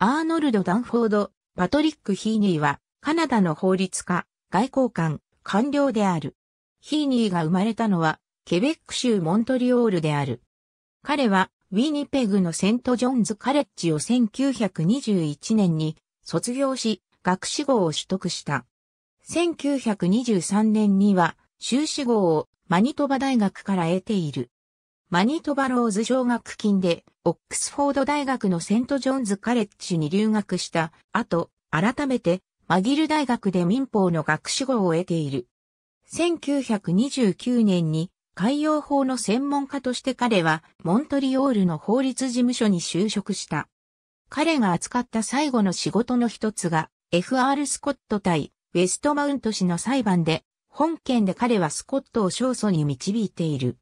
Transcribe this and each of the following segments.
アーノルド・ダンフォード、パトリック・ヒーニーは、カナダの法律家、外交官、官僚である。ヒーニーが生まれたのは、ケベック州モントリオールである。彼は、ウィニペグのセント・ジョンズ・カレッジを1921年に卒業し、学士号を取得した。1923年には、修士号をマニトバ大学から得ている。マニトバローズ奨学金で、オックスフォード大学のセントジョンズカレッジに留学した後、改めて、マギル大学で民法の学士号を得ている。1929年に海洋法の専門家として彼はモントリオールの法律事務所に就職した。彼が扱った最後の仕事の一つが FR スコット対ウェストマウント氏の裁判で本件で彼はスコットを勝訴に導いている。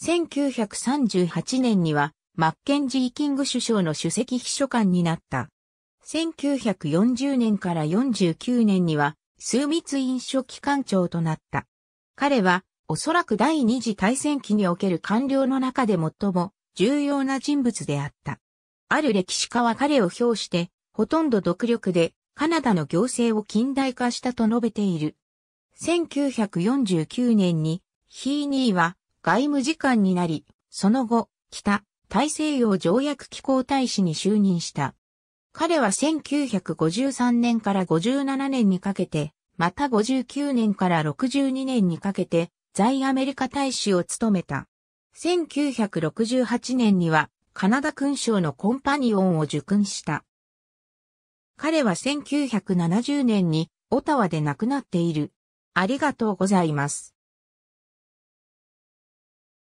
1938年には、マッケンジー・キング首相の首席秘書官になった。1940年から49年には、数密院書機関長となった。彼は、おそらく第二次大戦期における官僚の中で最も重要な人物であった。ある歴史家は彼を評して、ほとんど独力でカナダの行政を近代化したと述べている。1949年にヒーニーは外務次官になり、その後、北、大西洋条約機構大使に就任した。彼は1953年から57年にかけて、また59年から62年にかけて、在アメリカ大使を務めた。1968年には、カナダ勲章のコンパニオンを受勲した。彼は1970年に、オタワで亡くなっている。ありがとうございます。